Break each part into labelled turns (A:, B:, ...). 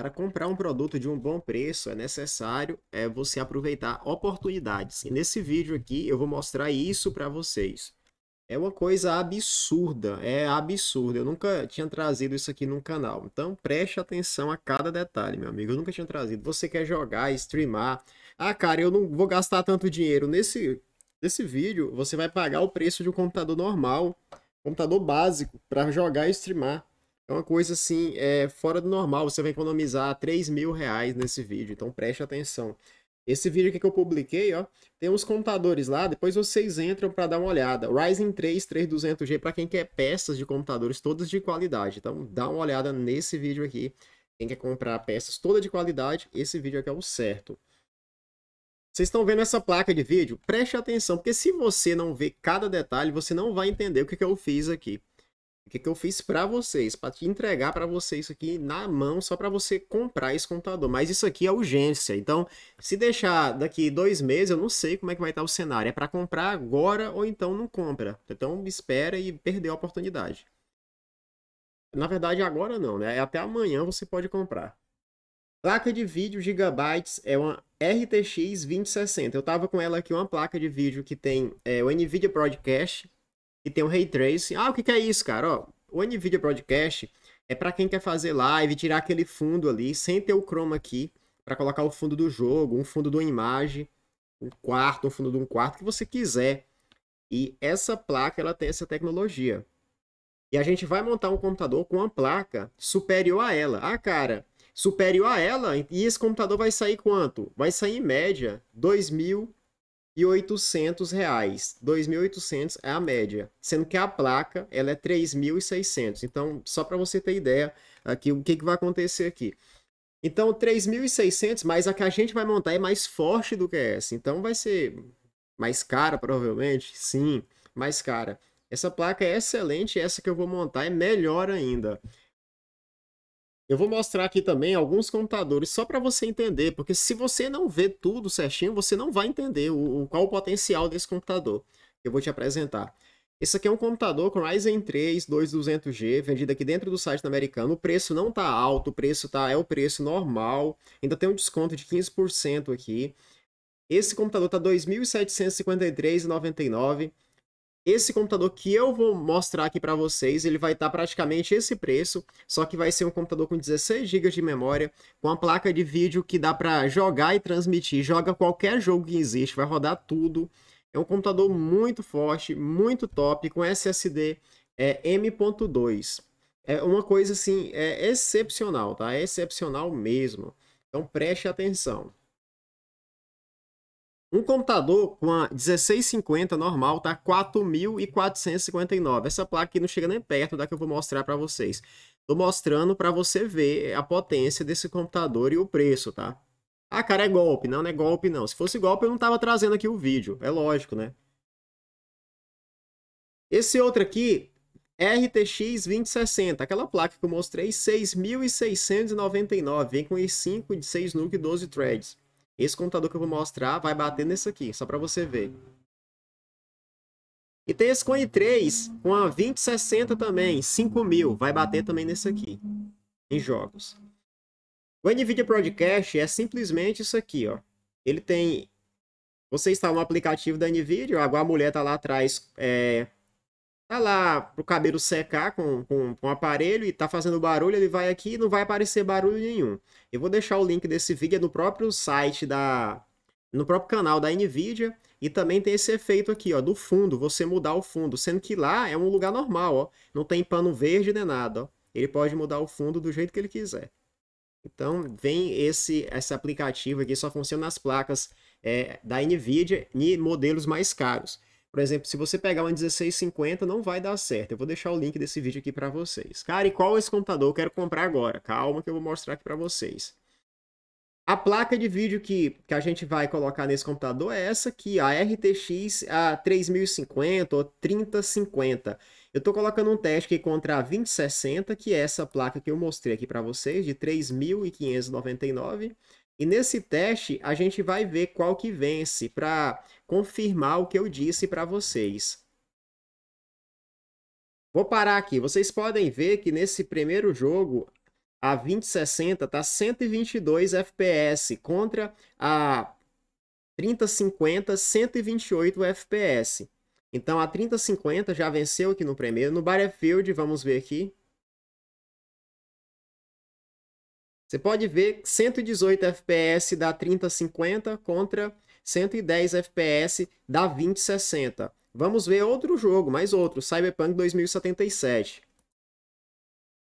A: Para comprar um produto de um bom preço é necessário é você aproveitar oportunidades. E nesse vídeo aqui eu vou mostrar isso para vocês. É uma coisa absurda, é absurda. Eu nunca tinha trazido isso aqui no canal. Então preste atenção a cada detalhe, meu amigo. Eu nunca tinha trazido. Você quer jogar, streamar? Ah, cara, eu não vou gastar tanto dinheiro nesse nesse vídeo. Você vai pagar o preço de um computador normal, computador básico para jogar e streamar. É uma coisa assim, é fora do normal. Você vai economizar 3 mil reais nesse vídeo, então preste atenção. Esse vídeo aqui que eu publiquei, ó, tem uns computadores lá, depois vocês entram para dar uma olhada. Ryzen 3 3200G para quem quer peças de computadores todas de qualidade. Então dá uma olhada nesse vídeo aqui. Quem quer comprar peças toda de qualidade, esse vídeo aqui é o certo. Vocês estão vendo essa placa de vídeo? Preste atenção, porque se você não ver cada detalhe, você não vai entender o que, que eu fiz aqui. O que, que eu fiz para vocês? Para te entregar para você isso aqui na mão, só para você comprar esse computador. Mas isso aqui é urgência. Então, se deixar daqui dois meses, eu não sei como é que vai estar o cenário. É para comprar agora ou então não compra. Então, espera e perdeu a oportunidade. Na verdade, agora não, né? É até amanhã você pode comprar. Placa de vídeo Gigabytes é uma RTX 2060. Eu tava com ela aqui, uma placa de vídeo que tem é, o NVIDIA Broadcast e tem o Ray Tracing. Ah, o que, que é isso, cara? Ó, o NVIDIA Broadcast é para quem quer fazer live, tirar aquele fundo ali, sem ter o chroma aqui, para colocar o fundo do jogo, um fundo de uma imagem, um quarto, um fundo de um quarto, que você quiser. E essa placa, ela tem essa tecnologia. E a gente vai montar um computador com uma placa superior a ela. Ah, cara, superior a ela, e esse computador vai sair quanto? Vai sair em média 2 mil e 800 reais. 2.800 é a média, sendo que a placa ela é 3.600. Então, só para você ter ideia aqui o que, que vai acontecer aqui. Então, 3.600, mas a que a gente vai montar é mais forte do que essa. Então, vai ser mais cara, provavelmente. Sim, mais cara. Essa placa é excelente, essa que eu vou montar é melhor ainda. Eu vou mostrar aqui também alguns computadores só para você entender, porque se você não vê tudo certinho, você não vai entender o, o, qual o potencial desse computador. Eu vou te apresentar. Esse aqui é um computador com Ryzen 3 2200G, vendido aqui dentro do site americano. O preço não está alto, o preço tá é o preço normal. Ainda tem um desconto de 15% aqui. Esse computador tá 2753,99. Esse computador que eu vou mostrar aqui para vocês, ele vai estar tá praticamente esse preço, só que vai ser um computador com 16 GB de memória, com a placa de vídeo que dá para jogar e transmitir, joga qualquer jogo que existe, vai rodar tudo. É um computador muito forte, muito top, com SSD é, M.2. É uma coisa assim, é excepcional, tá? É excepcional mesmo. Então preste atenção. Um computador com a 1650 normal tá 4.459. Essa placa aqui não chega nem perto da que eu vou mostrar para vocês. Tô mostrando para você ver a potência desse computador e o preço, tá? Ah, cara, é golpe. Não, não é golpe não. Se fosse golpe eu não tava trazendo aqui o vídeo. É lógico, né? Esse outro aqui, RTX 2060, aquela placa que eu mostrei, 6.699. Vem com i5 de 6 núcleos e 12 threads. Esse computador que eu vou mostrar vai bater nesse aqui, só para você ver. E tem esse com i3 com a 2060 também, 5000, vai bater também nesse aqui, em jogos. O NVIDIA Broadcast é simplesmente isso aqui, ó. Ele tem... Você instala um aplicativo da NVIDIA, agora a mulher tá lá atrás é, tá lá pro cabelo secar com, com, com o aparelho e tá fazendo barulho, ele vai aqui e não vai aparecer barulho nenhum. Eu vou deixar o link desse vídeo no próprio site da... no próprio canal da NVIDIA e também tem esse efeito aqui, ó, do fundo, você mudar o fundo, sendo que lá é um lugar normal, ó, não tem pano verde nem nada, ó. Ele pode mudar o fundo do jeito que ele quiser. Então, vem esse, esse aplicativo aqui, só funciona nas placas é, da NVIDIA e modelos mais caros. Por exemplo, se você pegar uma 1650, não vai dar certo. Eu vou deixar o link desse vídeo aqui para vocês. Cara, e qual é esse computador eu quero comprar agora? Calma que eu vou mostrar aqui para vocês. A placa de vídeo que, que a gente vai colocar nesse computador é essa aqui, a RTX a 3050 ou 3050. Eu estou colocando um teste aqui contra a 2060, que é essa placa que eu mostrei aqui para vocês, de 3.599. E nesse teste a gente vai ver qual que vence para confirmar o que eu disse para vocês. Vou parar aqui. Vocês podem ver que nesse primeiro jogo a 2060 está 122 FPS contra a 3050 128 FPS. Então a 3050 já venceu aqui no primeiro. No Battlefield, vamos ver aqui, Você pode ver 118 FPS da 3050 contra 110 FPS da 2060. Vamos ver outro jogo, mais outro, Cyberpunk 2077.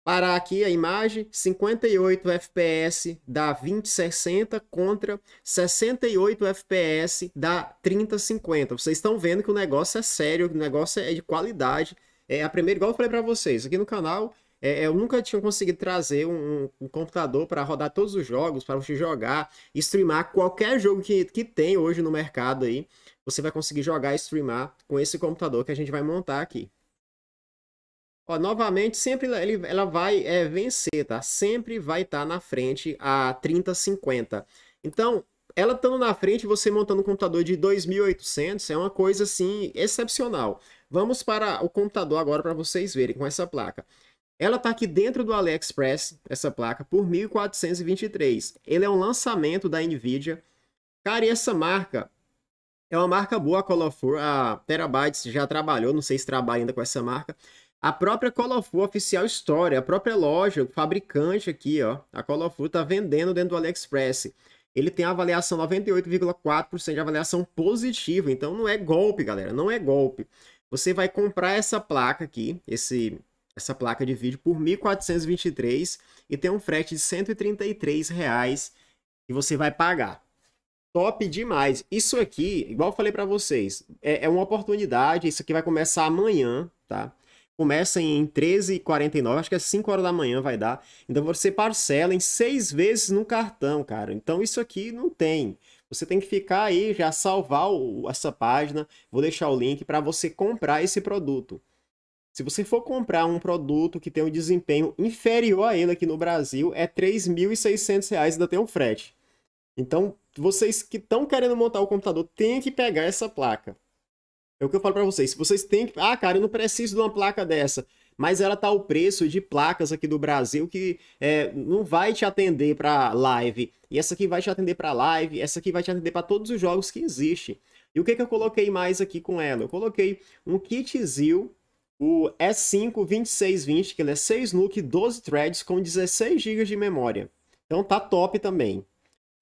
A: Parar aqui a imagem, 58 FPS da 2060 contra 68 FPS da 3050. Vocês estão vendo que o negócio é sério, o negócio é de qualidade. É a primeira, igual eu falei para vocês, aqui no canal é, é, eu nunca tinha conseguido trazer um, um computador para rodar todos os jogos, para você jogar, streamar qualquer jogo que, que tem hoje no mercado aí. Você vai conseguir jogar e streamar com esse computador que a gente vai montar aqui. Ó, novamente, sempre ele, ela vai é, vencer, tá? Sempre vai estar tá na frente a 3050. Então, ela estando na frente, você montando um computador de 2.800 é uma coisa assim excepcional. Vamos para o computador agora para vocês verem com essa placa. Ela está aqui dentro do AliExpress, essa placa, por 1.423. Ele é um lançamento da NVIDIA. Cara, e essa marca é uma marca boa, a Colorful. A Terabytes já trabalhou, não sei se trabalha ainda com essa marca. A própria Colorful Oficial História, a própria loja, o fabricante aqui, ó. A Colorful está vendendo dentro do AliExpress. Ele tem avaliação 98,4% de avaliação positiva. Então não é golpe, galera. Não é golpe. Você vai comprar essa placa aqui, esse essa placa de vídeo por R$ 1.423 e tem um frete de R$ reais que você vai pagar. Top demais. Isso aqui, igual eu falei para vocês, é, é, uma oportunidade. Isso aqui vai começar amanhã, tá? Começa em 13h49, acho que é 5 horas da manhã vai dar. Então você parcela em seis vezes no cartão, cara. Então isso aqui não tem. Você tem que ficar aí, já salvar o, essa página. Vou deixar o link para você comprar esse produto. Se você for comprar um produto que tem um desempenho inferior a ele aqui no Brasil, é R$ reais ainda tem um frete. Então, vocês que estão querendo montar o computador, têm que pegar essa placa. É o que eu falo para vocês. Se vocês têm que... Ah, cara, eu não preciso de uma placa dessa. Mas ela tá o preço de placas aqui do Brasil que é, não vai te atender para live. E essa aqui vai te atender para live. Essa aqui vai te atender para todos os jogos que existem. E o que, que eu coloquei mais aqui com ela? Eu coloquei um kitzinho o S5 2620, que ele é 6 look, 12 threads com 16 GB de memória. Então tá top também.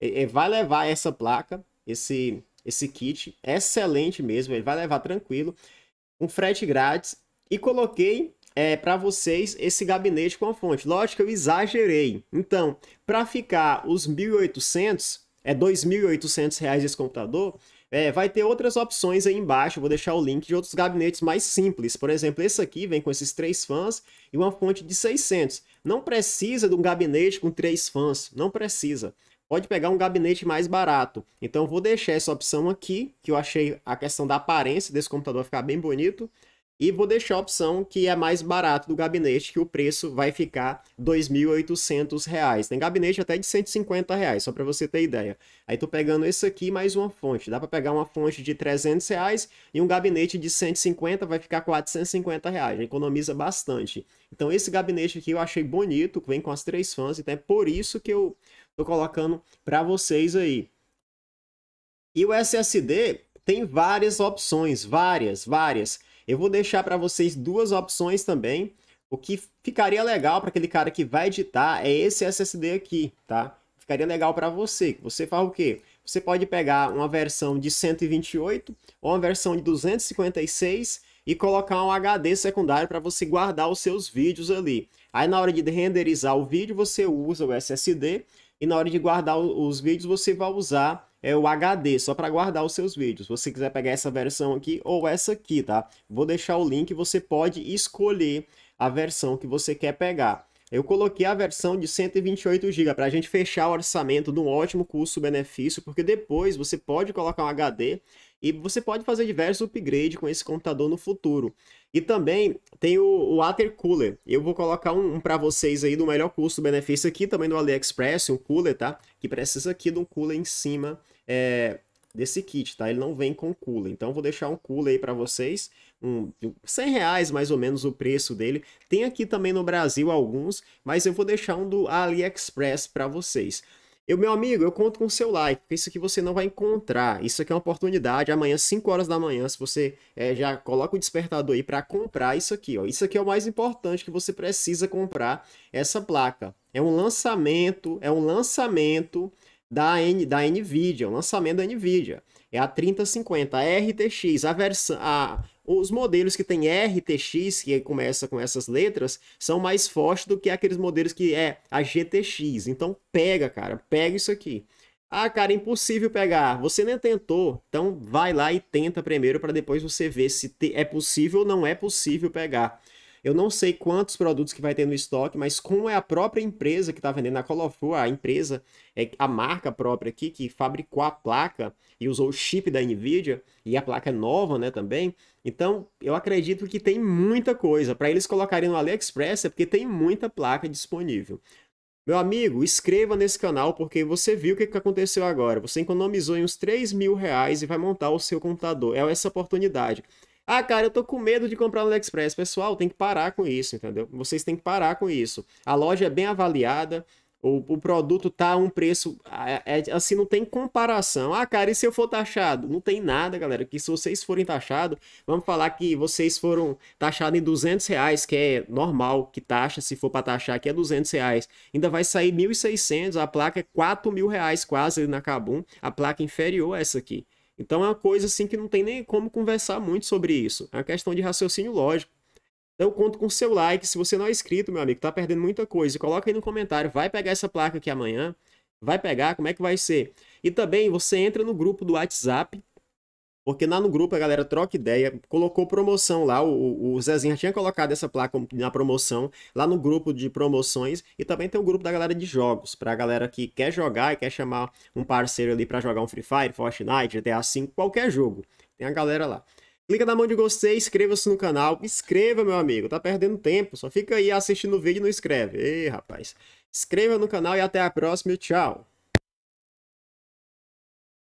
A: E, e vai levar essa placa, esse esse kit, excelente mesmo, ele vai levar tranquilo, um frete grátis e coloquei é, para vocês esse gabinete com a fonte. Lógico, eu exagerei. Então, para ficar os 1.800, é 2.800 reais esse computador, é, vai ter outras opções aí embaixo, vou deixar o link de outros gabinetes mais simples. Por exemplo, esse aqui vem com esses três fãs e uma fonte de 600. Não precisa de um gabinete com três fãs, não precisa. Pode pegar um gabinete mais barato. Então vou deixar essa opção aqui, que eu achei a questão da aparência desse computador ficar bem bonito. E vou deixar a opção que é mais barato do gabinete, que o preço vai ficar R$ 2.800. Tem gabinete até de R$ reais, só para você ter ideia. Aí tô pegando esse aqui mais uma fonte. Dá para pegar uma fonte de R$ reais e um gabinete de 150 vai ficar R$ reais. Economiza bastante. Então esse gabinete aqui eu achei bonito, vem com as três fãs, então é por isso que eu tô colocando para vocês aí. E o SSD tem várias opções, várias, várias. Eu vou deixar para vocês duas opções também. O que ficaria legal para aquele cara que vai editar é esse SSD aqui, tá? Ficaria legal para você. Você faz o quê? Você pode pegar uma versão de 128 ou uma versão de 256 e colocar um HD secundário para você guardar os seus vídeos ali. Aí na hora de renderizar o vídeo, você usa o SSD e na hora de guardar os vídeos, você vai usar é o HD, só para guardar os seus vídeos. Se você quiser pegar essa versão aqui ou essa aqui, tá? Vou deixar o link, você pode escolher a versão que você quer pegar. Eu coloquei a versão de 128 GB para a gente fechar o orçamento de um ótimo custo-benefício, porque depois você pode colocar um HD e você pode fazer diversos upgrades com esse computador no futuro. E também tem o, water cooler. Eu vou colocar um, um para vocês aí do melhor custo-benefício aqui, também do AliExpress, um cooler, tá? Que precisa aqui de um cooler em cima é, desse kit, tá? Ele não vem com cooler. Então, vou deixar um cooler aí para vocês. Um, 100 reais, mais ou menos, o preço dele. Tem aqui também no Brasil alguns, mas eu vou deixar um do AliExpress para vocês. Eu, meu amigo, eu conto com o seu like, porque isso aqui você não vai encontrar. Isso aqui é uma oportunidade. Amanhã, 5 horas da manhã, se você é, já coloca o despertador aí para comprar isso aqui, ó. Isso aqui é o mais importante que você precisa comprar essa placa. É um lançamento, é um lançamento da, N, da NVIDIA, o lançamento da NVIDIA. É a 3050, a RTX, a versão... A, os modelos que tem RTX, que começa com essas letras, são mais fortes do que aqueles modelos que é a GTX. Então pega, cara, pega isso aqui. Ah, cara, é impossível pegar. Você nem tentou. Então vai lá e tenta primeiro para depois você ver se é possível ou não é possível pegar. Eu não sei quantos produtos que vai ter no estoque, mas como é a própria empresa que está vendendo a Coloflu, a empresa, é a marca própria aqui que fabricou a placa e usou o chip da Nvidia e a placa é nova, né, também. Então, eu acredito que tem muita coisa para eles colocarem no AliExpress, é porque tem muita placa disponível. Meu amigo, inscreva nesse canal porque você viu o que aconteceu agora. Você economizou uns 3 mil reais e vai montar o seu computador. É essa oportunidade. Ah, cara, eu tô com medo de comprar no AliExpress. Pessoal, tem que parar com isso, entendeu? Vocês têm que parar com isso. A loja é bem avaliada, o, o produto tá a um preço. É, é, assim, não tem comparação. Ah, cara, e se eu for taxado? Não tem nada, galera. Que se vocês forem taxados, vamos falar que vocês foram taxados em 200 reais, que é normal que taxa, se for para taxar, que é 200 reais. Ainda vai sair 1.600, a placa é 4 mil reais quase na Cabum, a placa inferior a essa aqui. Então é uma coisa assim que não tem nem como conversar muito sobre isso. É uma questão de raciocínio lógico. Então eu conto com seu like. Se você não é inscrito, meu amigo, tá perdendo muita coisa. Coloca aí no comentário, vai pegar essa placa aqui amanhã? Vai pegar? Como é que vai ser? E também você entra no grupo do WhatsApp porque lá no grupo a galera troca ideia, colocou promoção lá, o, o Zezinho já tinha colocado essa placa na promoção, lá no grupo de promoções, e também tem o grupo da galera de jogos, pra galera que quer jogar e quer chamar um parceiro ali para jogar um Free Fire, Fortnite, GTA V, qualquer jogo. Tem a galera lá. Clica na mão de gostei, inscreva-se no canal. Inscreva, meu amigo, tá perdendo tempo. Só fica aí assistindo o vídeo e não escreve. Ei, rapaz. Inscreva no canal e até a próxima. Tchau.